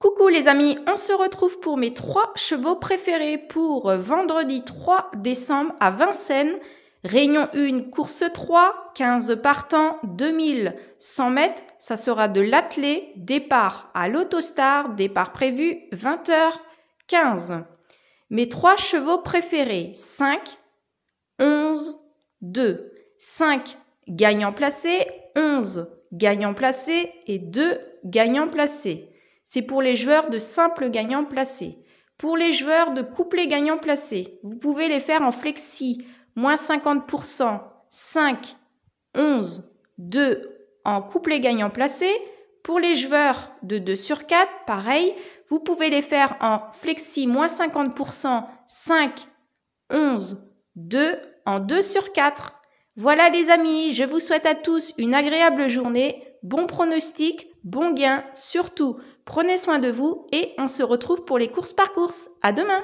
Coucou les amis, on se retrouve pour mes trois chevaux préférés pour vendredi 3 décembre à Vincennes. Réunion 1, course 3, 15 partants, 2100 mètres. Ça sera de l'attelé, départ à l'autostar, départ prévu 20h15. Mes trois chevaux préférés, 5, 11, 2. 5 gagnants placés, 11 gagnants placés et 2 gagnants placés. C'est pour les joueurs de simples gagnant placés. Pour les joueurs de couplet gagnant placé, vous pouvez les faire en flexi, moins 50%, 5, 11, 2 en couplet gagnant placé. Pour les joueurs de 2 sur 4, pareil, vous pouvez les faire en flexi moins 50%, 5, 11, 2 en 2 sur 4. Voilà les amis, je vous souhaite à tous une agréable journée, bon pronostic, bon gain, surtout prenez soin de vous et on se retrouve pour les courses par course. À demain!